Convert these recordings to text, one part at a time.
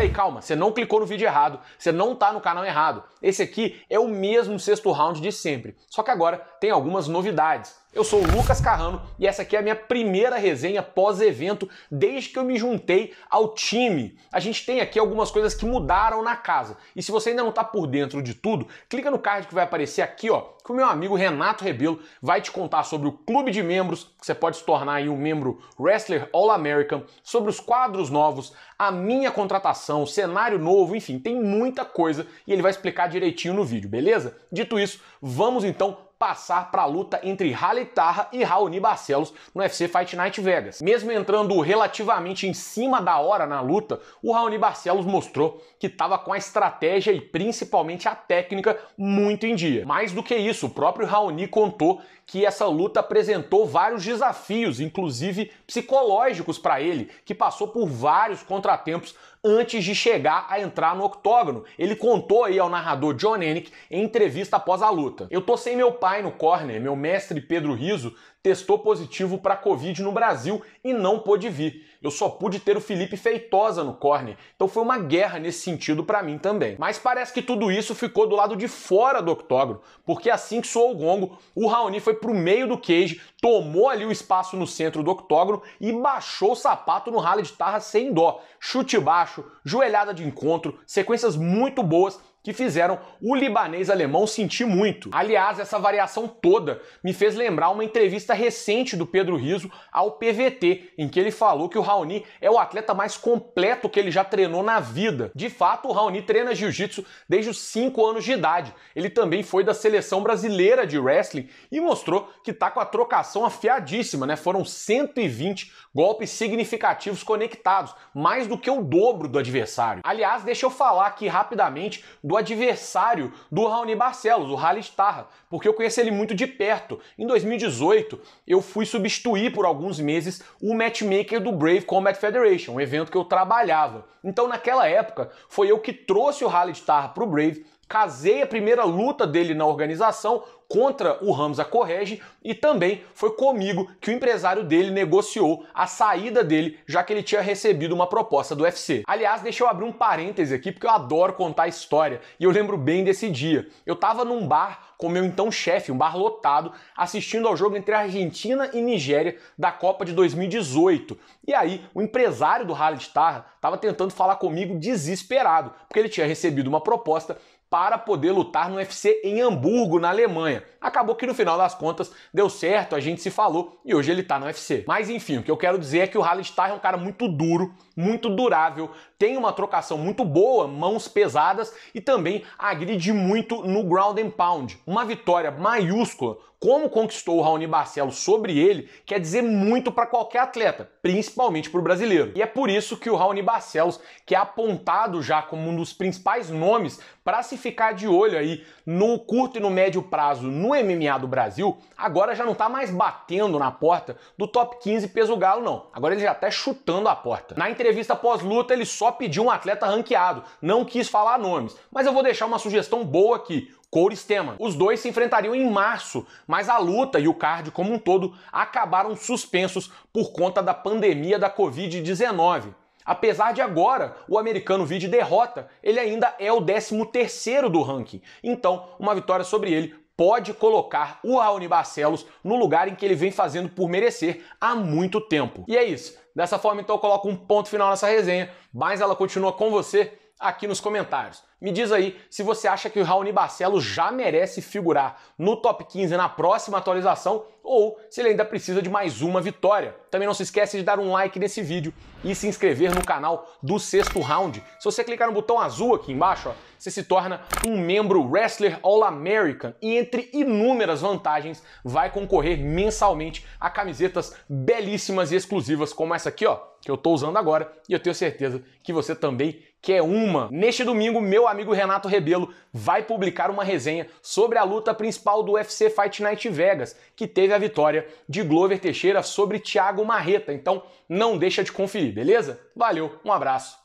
peraí, calma, você não clicou no vídeo errado, você não tá no canal errado. Esse aqui é o mesmo sexto round de sempre, só que agora tem algumas novidades. Eu sou o Lucas Carrano e essa aqui é a minha primeira resenha pós-evento desde que eu me juntei ao time. A gente tem aqui algumas coisas que mudaram na casa. E se você ainda não está por dentro de tudo, clica no card que vai aparecer aqui, ó, que o meu amigo Renato Rebelo vai te contar sobre o clube de membros, que você pode se tornar um membro Wrestler All American, sobre os quadros novos, a minha contratação cenário novo, enfim, tem muita coisa e ele vai explicar direitinho no vídeo, beleza? Dito isso, vamos então passar para a luta entre Halitarra Tarra e Raoni Barcelos no UFC Fight Night Vegas. Mesmo entrando relativamente em cima da hora na luta, o Raoni Barcelos mostrou que estava com a estratégia e principalmente a técnica muito em dia. Mais do que isso, o próprio Raoni contou que essa luta apresentou vários desafios, inclusive psicológicos para ele, que passou por vários contratempos antes de chegar a entrar no octógono. Ele contou aí ao narrador John Hennick em entrevista após a luta. Eu tô sem meu pai no corner, meu mestre Pedro Riso testou positivo para Covid no Brasil e não pôde vir. Eu só pude ter o Felipe Feitosa no corner, então foi uma guerra nesse sentido para mim também. Mas parece que tudo isso ficou do lado de fora do octógono, porque assim que soou o gongo, o Raoni foi pro meio do cage, tomou ali o espaço no centro do octógono e baixou o sapato no rally de tarra sem dó. Chute baixo, joelhada de encontro, sequências muito boas que fizeram o libanês alemão sentir muito. Aliás, essa variação toda me fez lembrar uma entrevista recente do Pedro Riso ao PVT, em que ele falou que o Raoni é o atleta mais completo que ele já treinou na vida. De fato, o Raoni treina jiu-jitsu desde os 5 anos de idade. Ele também foi da seleção brasileira de wrestling e mostrou que tá com a trocação afiadíssima, né? Foram 120 golpes significativos conectados, mais do que o dobro do adversário. Aliás, deixa eu falar aqui rapidamente do adversário do Raoni Barcelos, o Harley Starr, porque eu conheço ele muito de perto. Em 2018, eu fui substituir por alguns meses o matchmaker do Brave Combat Federation, um evento que eu trabalhava. Então, naquela época, foi eu que trouxe o Harley Starr para o Brave, casei a primeira luta dele na organização contra o Hamza Correge e também foi comigo que o empresário dele negociou a saída dele, já que ele tinha recebido uma proposta do UFC. Aliás, deixa eu abrir um parêntese aqui porque eu adoro contar a história e eu lembro bem desse dia. Eu tava num bar com meu então chefe, um bar lotado, assistindo ao jogo entre Argentina e Nigéria da Copa de 2018. E aí, o empresário do Khalid Tarra estava tentando falar comigo desesperado, porque ele tinha recebido uma proposta para poder lutar no UFC em Hamburgo, na Alemanha. Acabou que no final das contas deu certo, a gente se falou e hoje ele tá no UFC. Mas enfim, o que eu quero dizer é que o Halistar é um cara muito duro, muito durável, tem uma trocação muito boa, mãos pesadas e também agride muito no ground and pound. Uma vitória maiúscula como conquistou o Raoni Barcelos sobre ele, quer dizer muito para qualquer atleta, principalmente para o brasileiro. E é por isso que o Raoni Barcelos, que é apontado já como um dos principais nomes para se ficar de olho aí no curto e no médio prazo no MMA do Brasil, agora já não está mais batendo na porta do top 15 peso galo não. Agora ele já está chutando a porta. Na entrevista pós-luta ele só pediu um atleta ranqueado, não quis falar nomes, mas eu vou deixar uma sugestão boa aqui. Corey Stemann. Os dois se enfrentariam em março, mas a luta e o card como um todo acabaram suspensos por conta da pandemia da Covid-19. Apesar de agora o americano vir de derrota, ele ainda é o 13º do ranking. Então, uma vitória sobre ele pode colocar o Raoni Barcelos no lugar em que ele vem fazendo por merecer há muito tempo. E é isso. Dessa forma, então, eu coloco um ponto final nessa resenha, mas ela continua com você aqui nos comentários. Me diz aí se você acha que o Raoni Barcelos já merece figurar no top 15 na próxima atualização ou se ele ainda precisa de mais uma vitória. Também não se esquece de dar um like nesse vídeo e se inscrever no canal do Sexto Round. Se você clicar no botão azul aqui embaixo, ó, você se torna um membro Wrestler All-American e entre inúmeras vantagens vai concorrer mensalmente a camisetas belíssimas e exclusivas como essa aqui, ó, que eu tô usando agora e eu tenho certeza que você também quer uma. Neste domingo, meu amigo Renato Rebelo vai publicar uma resenha sobre a luta principal do UFC Fight Night Vegas, que teve a vitória de Glover Teixeira sobre Thiago Marreta. Então não deixa de conferir, beleza? Valeu, um abraço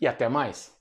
e até mais.